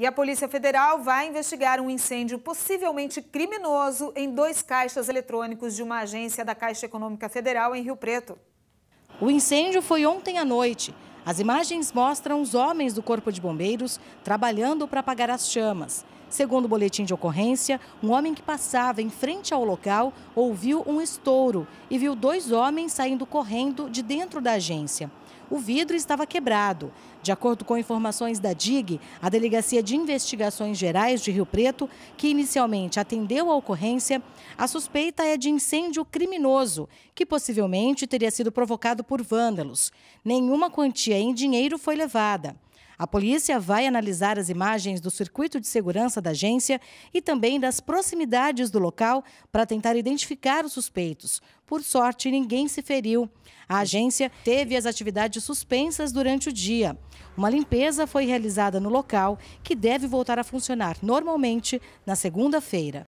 E a Polícia Federal vai investigar um incêndio possivelmente criminoso em dois caixas eletrônicos de uma agência da Caixa Econômica Federal em Rio Preto. O incêndio foi ontem à noite. As imagens mostram os homens do Corpo de Bombeiros trabalhando para apagar as chamas. Segundo o boletim de ocorrência, um homem que passava em frente ao local ouviu um estouro e viu dois homens saindo correndo de dentro da agência o vidro estava quebrado. De acordo com informações da DIG, a Delegacia de Investigações Gerais de Rio Preto, que inicialmente atendeu a ocorrência, a suspeita é de incêndio criminoso, que possivelmente teria sido provocado por vândalos. Nenhuma quantia em dinheiro foi levada. A polícia vai analisar as imagens do circuito de segurança da agência e também das proximidades do local para tentar identificar os suspeitos. Por sorte, ninguém se feriu. A agência teve as atividades suspensas durante o dia. Uma limpeza foi realizada no local, que deve voltar a funcionar normalmente na segunda-feira.